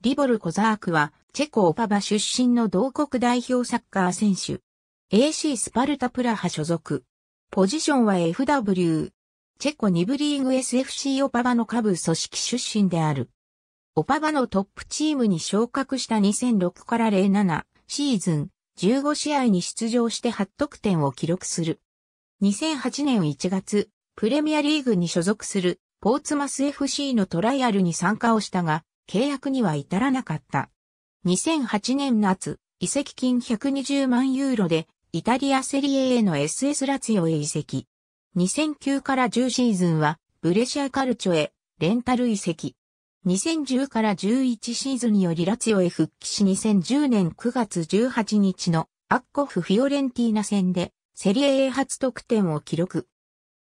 リボル・コザークは、チェコ・オパバ出身の同国代表サッカー選手。AC スパルタ・プラハ所属。ポジションは FW。チェコ2部リーグ SFC オパバの下部組織出身である。オパバのトップチームに昇格した2006から07シーズン15試合に出場して8得点を記録する。2008年1月、プレミアリーグに所属するポーツマス FC のトライアルに参加をしたが、契約には至らなかった。2008年夏、移籍金120万ユーロで、イタリアセリエへの SS ラツィオへ移籍。2009から10シーズンは、ブレシアカルチョへ、レンタル移籍。2010から11シーズンよりラツィオへ復帰し2010年9月18日のアッコフ・フィオレンティーナ戦でセリエ A 初得点を記録。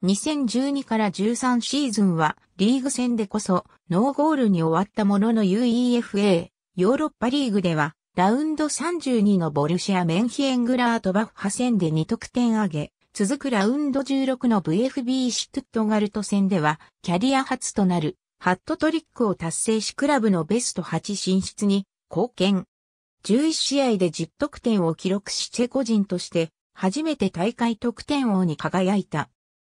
2012から13シーズンはリーグ戦でこそノーゴールに終わったものの UEFA、ヨーロッパリーグでは、ラウンド32のボルシア・メンヒエングラートバッハ戦で2得点挙げ、続くラウンド16の VFB シュトゥットガルト戦では、キャリア初となる、ハットトリックを達成しクラブのベスト8進出に貢献。11試合で10得点を記録しチェコ人として、初めて大会得点王に輝いた。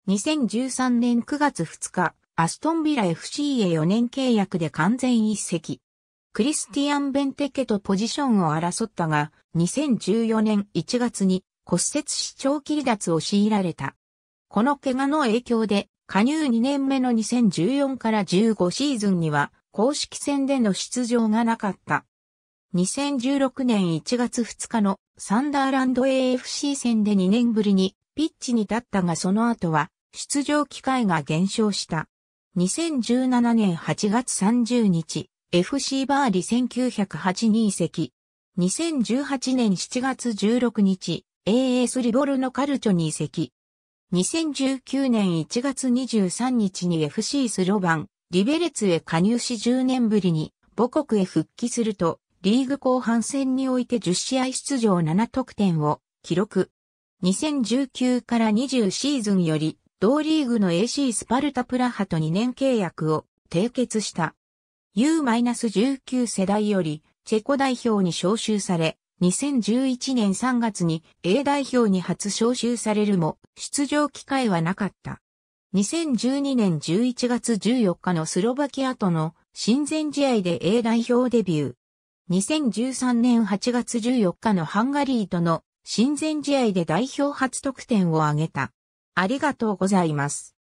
2013年9月2日、アストンビラ FC へ4年契約で完全一席。クリスティアン・ベンテケとポジションを争ったが、2014年1月に骨折し長期離脱を強いられた。この怪我の影響で、加入2年目の2014から15シーズンには、公式戦での出場がなかった。2016年1月2日のサンダーランド AFC 戦で2年ぶりにピッチに立ったがその後は出場機会が減少した。2017年8月30日、FC バーリ1 9 8移席。2018年7月16日、AS リボルのカルチョに移籍。2019年1月23日に FC スロバン、リベレツへ加入し10年ぶりに母国へ復帰すると、リーグ後半戦において10試合出場7得点を記録。2019から20シーズンより同リーグの AC スパルタプラハと2年契約を締結した。U-19 世代よりチェコ代表に招集され、2011年3月に A 代表に初招集されるも出場機会はなかった。2012年11月14日のスロバキアとの親善試合で A 代表デビュー。2013年8月14日のハンガリーとの親善試合で代表初得点を挙げた。ありがとうございます。